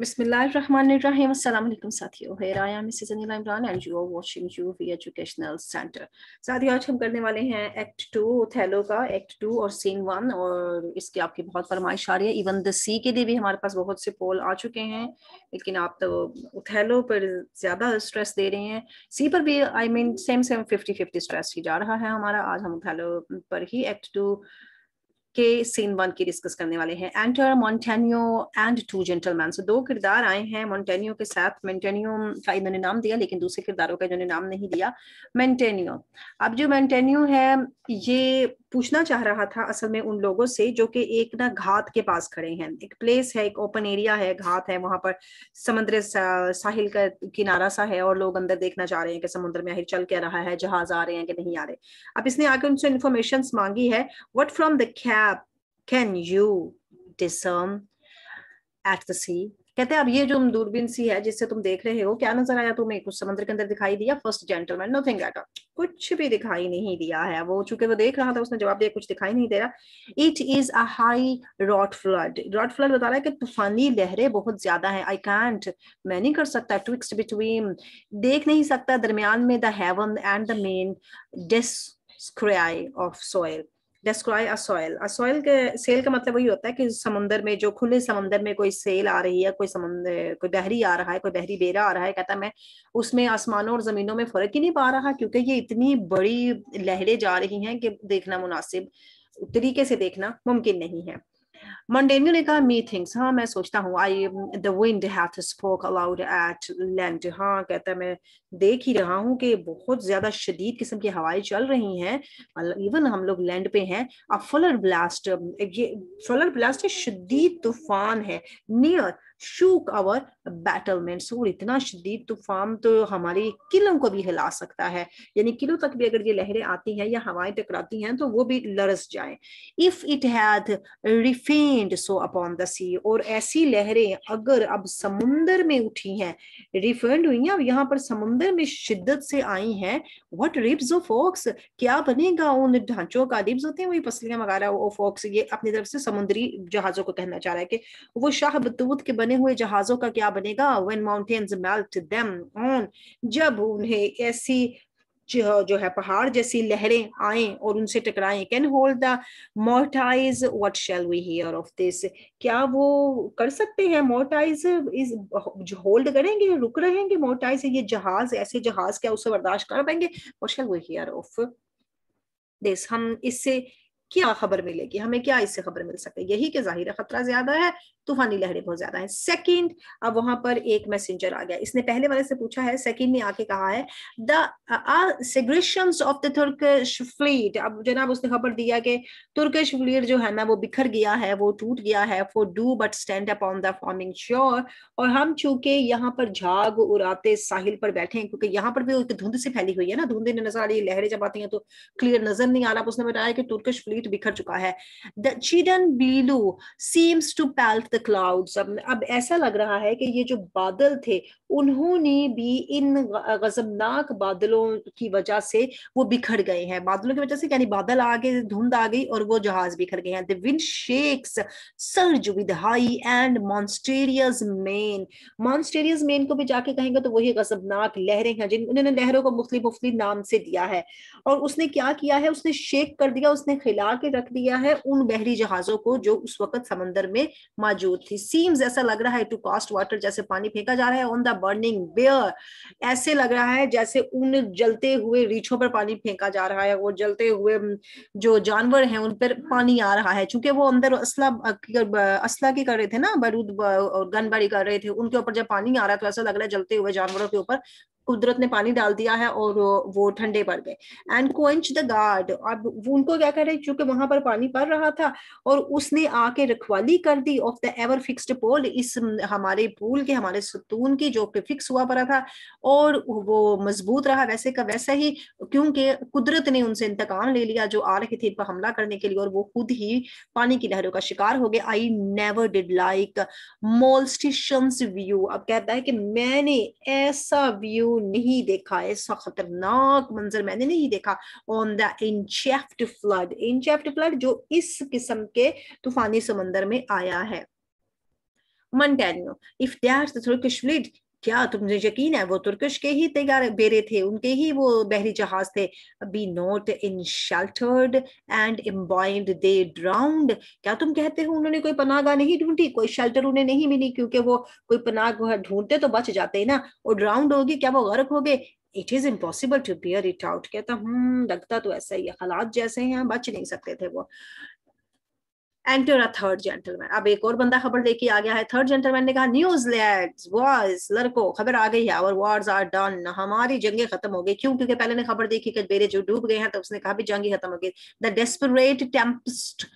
Bismillahirrahmanirrahim. Assalamu alaikum sathiyo. Here I am Mrs. Anila Imran and you are watching UV Educational Center. साथियों आज हम करने वाले हैं एक्ट टू ओथेलो का एक्ट टू और सीन वन और इसकी आपकी बहुत फरमाइश आ रही है इवन द सी के लिए भी हमारे पास बहुत से पोल आ चुके हैं लेकिन आप तो ओथेलो पर ज़्यादा स्ट्रेस दे रहे हैं सी पर भी I mean same same fifty fifty stress ही जा रहा है हमारा आज हम ओथेलो पर ही एक्ट टू के सीन वन की डिस्कस करने वाले हैं enter Montano and two gentleman so दो किरदार आए हैं मॉन्टेनियो के साथ मेंटेनियो का इन्होंने नाम दिया लेकिन दूसरे किरदारों का इन्होंने नाम नहीं दिया मेंटेनियो अब जो मेंटेनियो है ये पूछना चाह रहा था असल में उन लोगों से जो कि एक ना घात के पास खड़े हैं एक प्लेस है एक ओपन एरिया है घात है वहां पर समुद्र सा, साहिल का किनारा सा है और लोग अंदर देखना चाह रहे हैं कि समुद्र में आखिर चल क्या रहा है जहाज आ रहे हैं कि नहीं आ रहे अब इसने आके उनसे इन्फॉर्मेशन मांगी है what from the cape can you discern at the sea कहते हैं अब ये जो दूरबीन सी है जिससे तुम देख रहे हो क्या नजर आया तुम्हें कुछ समंदर के अंदर दिखाई दिया फर्स्ट जेंटलमैन नथिंग एट कुछ भी दिखाई नहीं दिया है वो चूंकि वो देख रहा था उसने जवाब दिया कुछ दिखाई नहीं दे रहा it is a high wrought flood wrought flood बता रहा है कि तूफानी लहरें बहुत ज्यादा है आई कैंट मैं नहीं कर सकता ट्विक्स बिटवीन देख नहीं सकता दरमियान में the heaven and the main descry of sail destroy a sail a sail के सेल का मतलब वही होता है कि समुंदर में जो खुले समुंदर में कोई सेल आ रही है कोई समुंदर कोई बहरी आ रहा है कोई बहरी बेरा आ रहा है कहता मैं उसमें आसमानों और जमीनों में फर्क ही नहीं पा रहा क्योंकि ये इतनी बड़ी लहरें जा रही हैं कि देखना मुनासिब तरीके से देखना मुमकिन नहीं है मंडेनियो ने कहा मी थिंग्स हाँ मैं सोचता हूँ I the wind hath spoke aloud at land हाँ कहता है मैं देख ही रहा हूँ कि बहुत ज्यादा शदीद किस्म की हवाएं चल रही हैं इवन हम लोग लैंड पे हैं अब फलर ब्लास्ट ये फलर ब्लास्ट शदीद तूफान है नियर शूक आवर बैटलमेंट सूर इतना शदीद तूफान तो हमारे किलों को भी हिला सकता है यानी किलों तक भी अगर ये लहरें आती हैं या हवाएं टकराती हैं तो वो भी लरस जाए if it hath ruffianed so upon the sea और ऐसी लहरें अगर अब समुंदर में उठी हैं रिफेंड हुई हैं अब यहाँ पर समुंदर में शिद्दत से आई हैं वट रिब्स ऑफ फोक्स क्या बनेगा उन ढांचों का रिब्स होते हैं वही पसलियां वगैरह वो फोक्स ये अपनी तरफ से समुद्री जहाजों को कहना चाह रहा है कि वो शाह बतूत के बने हुए जहाजों का क्या बनेगा when mountains melt them on जब उन्हें ऐसी जो, जो है पहाड़ जैसी लहरें आए और उनसे टकराएं can hold the mortise what shall we hear of this क्या वो कर सकते हैं मोर्टाइज इस होल्ड करेंगे रुक रहेंगे मोर्टाइज ये जहाज ऐसे जहाज क्या उसे बर्दाश्त कर पाएंगे what shall we hear of this हम इससे क्या खबर मिलेगी हमें क्या इससे खबर मिल सकती है यही कि जाहिर खतरा ज्यादा है तूफानी लहरें बहुत ज्यादा हैं सेकंड अब वहां पर एक मैसेंजर आ गया इसने पहले वाले से पूछा है सेकंड ने आके कहा है the segregations of the Turkish fleet अब जनाब उसने खबर दिया कि तुर्कश फ्लीट जो है ना वो बिखर गया है वो टूट गया है for do but stand up on the foaming shore और हम चूंकि यहाँ पर झाग उड़ाते साहिल पर बैठे हैं क्योंकि यहाँ पर भी एक धुंध से फैली हुई है ना धुंध ने नजर आ रही लहरें जब आती हैं तो क्लियर नजर नहीं आ रहा उसने बताया कि तुर्कश फ्लीट बिखर चुका है the chidden billow seems to pelt the the clouds अब अब ऐसा लग रहा है कि ये जो बादल थे उन्होंने भी इन गजबनाक बादलों की वजह से वो बिखर गए हैं बादलों की वजह से यानी बादल आ गए धुंध आ गई और वो जहाज बिखर गए हैं the wind shakes surge with high and monstrous mane monstrous mane को भी जाके कहेंगे तो वही गजबनाक लहरें हैं जिन उन्होंने लहरों को मुख्तलि मुख्तलि नाम से दिया है और उसने क्या किया है उसने शेक कर दिया उसने खिला के रख दिया है उन बहरी जहाजों को जो उस वक्त समंदर में मौजूद मौजूद थी सीम्स ऐसा लग रहा है टू कॉस्ट वाटर जैसे पानी फेंका जा रहा है ऑन द बर्निंग बेयर ऐसे लग रहा है जैसे उन जलते हुए रीछों पर पानी फेंका जा रहा है वो जलते हुए जो जानवर हैं उन पर पानी आ रहा है चूंकि वो अंदर असला असला की कर रहे थे ना बारूद और गनबारी कर रहे थे उनके ऊपर जब पानी आ रहा है तो ऐसा लग रहा है जलते हुए जानवरों के ऊपर कुदरत ने पानी डाल दिया है और वो ठंडे पड़ गए एंड क्वेंच द गार्ड अब उनको क्या करे क्योंकि वहां पर पानी पड़ रहा था और उसने आके रखवाली कर दी of the ever fixed pole इस हमारे पूल के हमारे सतून की जो कि फिक्स हुआ पड़ा था और वो मजबूत रहा वैसे का वैसा ही क्योंकि कुदरत ने उनसे इंतकाम ले लिया जो आ रहे थे इन पर हमला करने के लिए और वो खुद ही पानी की लहरों का शिकार हो गए I never did like molestations view अब कहता है कि मैंने ऐसा व्यू नहीं देखा ऐसा खतरनाक मंजर मैंने नहीं देखा on the enchafed flood enchafed flood जो इस किस्म के तूफानी समंदर में आया है मंटेनियो If that's the Turkish fleet, क्या तुमने यकीन है वो तुर्कश के ही तैयार बेरे थे उनके ही वो बहरी जहाज थे be not ensheltered and embayed they drowned क्या तुम कहते हो उन्होंने कोई पनागा नहीं ढूंढी कोई शेल्टर उन्हें नहीं मिली क्योंकि वो कोई पनाह ढूंढते तो बच जाते ना और ड्राउंड होगी क्या वो गर्क हो गए it is impossible to bear it out कहता हम्म लगता तो ऐसा ही हालात जैसे हैं बच नहीं सकते थे वो एंटर अ थर्ड जेंटलमैन अब एक और बंदा खबर लेके आ गया है थर्ड जेंटलमैन ने कहा न्यूजीलैंड वॉर्स लड़को खबर आ गई है और वॉर्स आर डन हमारी जंगे खत्म हो गई क्यों क्योंकि पहले ने खबर देखी कि बेरे जो डूब गए हैं तो उसने कहा भी जंगी खत्म हो गई the desperate tempest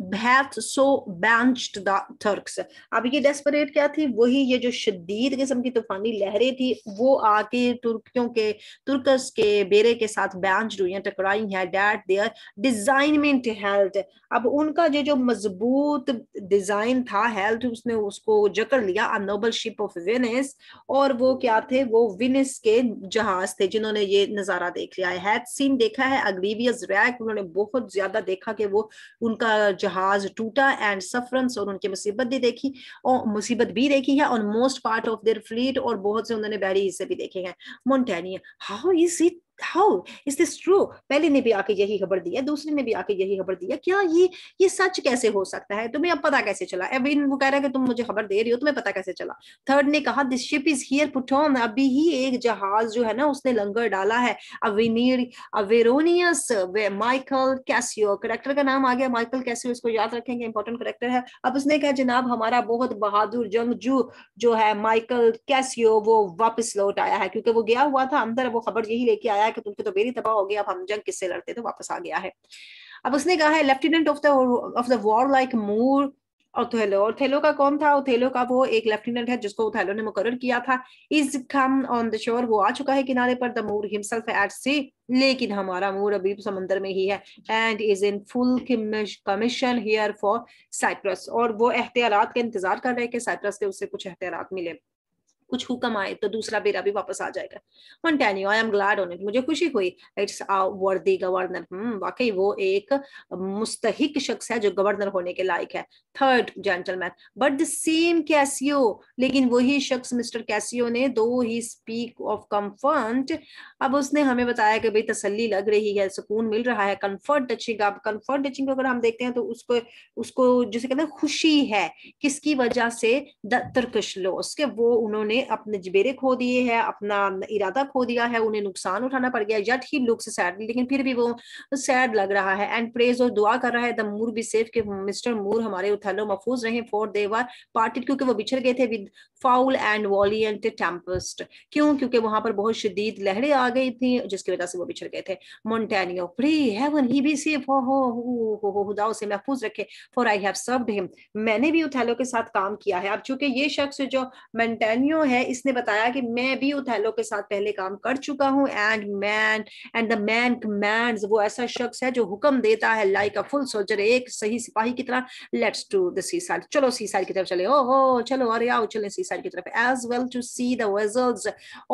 hath so banged the Turks अब ये डेस्परेट क्या थी वही ये जो शदीद किस्म की तूफानी लहरें थी वो आके तुर्कियों के तुर्कस के बेरे के साथ बैंच हुई टकराई हैं डैट देयर डिजाइन में हेल्थ अब उनका जो जो मजबूत डिजाइन था हेल्थ उसने उसको जकड़ लिया a noble ship of Venice और वो क्या थे वो विनेस के जहाज थे जिन्होंने ये नजारा देख लिया है सीन देखा है अग्रीवियस रैक उन्होंने बहुत ज्यादा देखा कि वो उनका जहाज टूटा एंड सफरंस और उनकी मुसीबत भी देखी और मुसीबत भी देखी है और most part of their fleet और बहुत से उन्होंने बहरी हिस्से भी देखे हैं Montano how is it how is this true पहले ने भी आके यही खबर दी है दूसरे ने भी आके यही खबर दी है क्या ये ये सच कैसे हो सकता है तुम्हें अब पता कैसे चला एविन वो कह रहा है कि तुम मुझे खबर दे रही हो तुम्हें पता कैसे चला थर्ड ने कहा this ship is here put on अभी ही एक जहाज जो है ना उसने लंगर डाला है अविनीर अवेरोनियस माइकल कैसियो करेक्टर का नाम आ गया माइकल कैसियो इसको याद रखेंगे इंपॉर्टेंट करेक्टर है अब उसने कहा जनाब हमारा बहुत बहादुर जंगजू जो है माइकल कैसियो वो वापस लौट आया है क्योंकि वो गया हुआ था अंदर वो खबर यही लेके आया बताया कि तुम पे तो मेरी तबाह हो गया अब हम जंग किससे लड़ते तो वापस आ गया है अब उसने कहा है lieutenant of the of the warlike Moor Othello Othello का कौन था ओथेलो का वो एक लेफ्टिनेंट है जिसको ओथेलो ने मुकर किया था is come on the shore वो आ चुका है किनारे पर the Moor himself at sea लेकिन हमारा मूर अभी समंदर में ही है and is in full commission here for Cyprus और वो एहतियात का इंतजार कर रहे हैं कि साइप्रस से उससे कुछ एहतियात मिले कुछ हुक्म आए तो दूसरा बेरा भी वापस आ जाएगा one Montano I am glad on it मुझे खुशी हुई इट्स वर्दी गवर्नर हम्म वाकई वो एक मुस्तहिक शख्स है जो गवर्नर होने के लायक है third gentleman but the same Cassio लेकिन वही शख्स मिस्टर कैसियो ने दो ही स्पीक ऑफ कंफर्ट अब उसने हमें बताया कि भाई तसली लग रही है सुकून मिल रहा है कंफर्ट टचिंग अब कंफर्ट टचिंग अगर हम देखते हैं तो उसको उसको जिसे कहते हैं खुशी है किसकी वजह से द तुर्कश लॉस के वो उन्होंने अपने जबेरे खो दिए हैं अपना इरादा खो दिया है उन्हें नुकसान उठाना पड़ गया जट ही लुक्स सैड लेकिन फिर भी वो सैड लग रहा है एंड प्रेज और दुआ कर रहा है द मूर बी सेफ के मिस्टर मूर हमारे उथलो महफूज रहे फॉर दे वर पार्टेड क्योंकि वो बिछड़ गए थे with foul and violent tempest क्यों क्योंकि वहां पर बहुत शदीद लहरें आ गई थी जिसकी वजह से वो बिछड़ गए थे Montano free heaven he be safe हो हो हो हो खुदा उसे महफूज रखे for I have served him मैंने भी उथैलो के साथ काम किया है अब चूंकि ये शख्स जो मोन्टेनियो है इसने बताया कि मैं भी ओथेलो के साथ पहले काम कर चुका हूँ and man and the man commands वो ऐसा शख्स है जो हुक्म देता है लाइक अ फुल सोल्जर एक सही सिपाही की तरह let's to the seaside चलो सी साइड की तरफ चले ओ हो चलो अरे आओ चले सी साइड की तरफ as well to see the vessels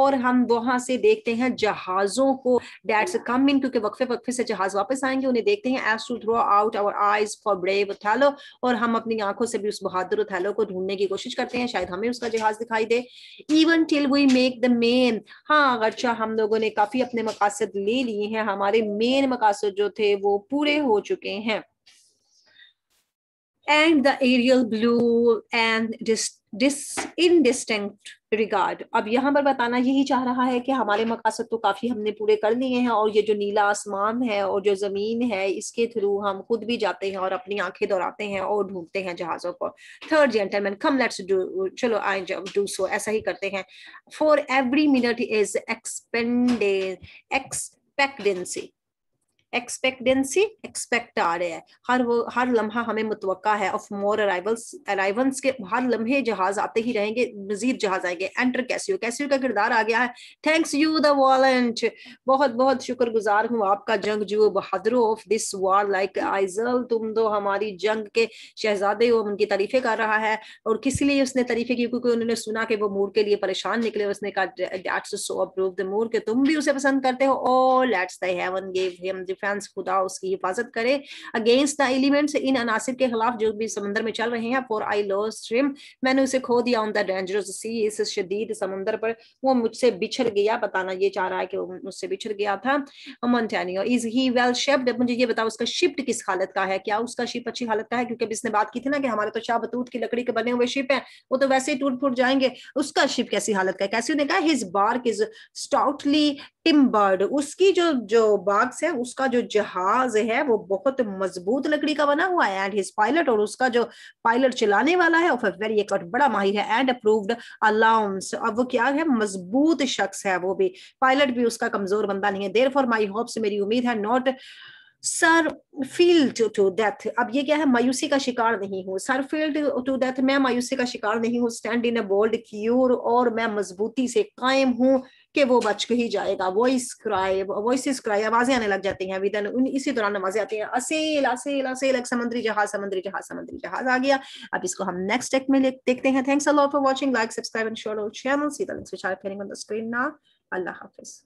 और हम वहां से देखते हैं जहाजों को डेट्स कम इन क्योंकि वक्फे वक्फे से जहाज वापस आएंगे उन्हें देखते हैं as to throw out our eyes for brave Othello और हम अपनी आंखों से भी उस बहादुर उथैलो को ढूंढने की कोशिश करते हैं शायद हमें उसका जहाज दिखाई दे even till we make the main हाँ अगरचा हम लोगों ने काफी अपने मकासद ले लिए हैं हमारे मेन मकासद जो थे वो पूरे हो चुके हैं and the aerial blue and this indistinct regard अब यहाँ पर बताना यही चाह रहा है कि हमारे मकासद तो काफ़ी हमने पूरे कर लिए हैं और ये जो नीला आसमान है और जो ज़मीन है इसके थ्रू हम खुद भी जाते हैं और अपनी आंखें दोहराते हैं और ढूंढते हैं जहाज़ों को third gentleman come let's do चलो आई डू सो ऐसा ही करते हैं for every minute is expend expectancy expectancy expect आ रहे हैं हर वो हर लम्हा हमें मुतवका है ऑफ मोर अराइवल्स अराइवल्स के हर लम्हे जहाज आते ही रहेंगे मजीद जहाज आएंगे एंटर कैसियो कैसियो का किरदार आ गया है थैंक्स यू द वॉलेंट बहुत बहुत शुक्रगुजार हूँ आपका जंग जो बहादुर of this warlike isle तुम दो तो हमारी जंग के शहजादे हो उनकी तारीफे कर रहा है और किस लिए उसने तारीफे की क्योंकि उन्होंने सुना कि वो मूर के लिए परेशान निकले उसने कहा सो अप्रूव द मूर के तुम भी उसे पसंद करते हो O let's the heaven give him the defence खुदा उसकी हिफाजत करे अगेंस्ट द एलिमेंट्स इन अनासिर के खिलाफ जो भी समंदर में चल रहे हैं फॉर आई लॉ स्ट्रीम मैंने उसे खो दिया ऑन द डेंजरस सी इस शदीद समंदर पर वो मुझसे बिछड़ गया बताना ये चाह रहा है कि वो मुझसे बिछड़ गया था Montano is he well shipped मुझे ये बताओ उसका शिफ्ट किस हालत का है क्या उसका शिप अच्छी हालत का है क्योंकि इसने बात की थी ना कि हमारे तो शाह बतूत की लकड़ी के बने हुए शिप है वो तो वैसे ही टूट फूट जाएंगे उसका शिप कैसी हालत का है कैसे उन्हें कहा his bark is stoutly timbered उसकी जो जो बाग्स है उसका जो जो जहाज है वो बहुत मजबूत लकड़ी का बना हुआ है एंड हिज पायलट और उसका जो पायलट चलाने वाला है वेरी एक बड़ा माहिर है एंड अप्रूव्ड अलाउंस अब वो क्या है मजबूत शख्स है वो भी पायलट भी उसका कमजोर बंदा नहीं है देर फॉर माई होप्स मेरी उम्मीद है not surfeited to death अब ये क्या है मायूसी का शिकार नहीं हूँ सर फील्ड टू डेथ मैं मायूसी का शिकार नहीं हूँ stand in a bold cure और मैं मजबूती से कायम हूँ कि वो बच ही जाएगा वॉइस क्राई वॉइस क्राई आवाजें आने लग जाती हैं विदन इसी दौरान आवाजें आती हैं असेल असेल असेल एक समुद्री जहाज समुद्री जहाज समुद्री जहाज आ गया अब इसको हम नेक्स्ट टेक में देखते हैं thanks a lot for watching like subscribe and share our channel see the links which I have on the screen now अल्लाह हाफिज़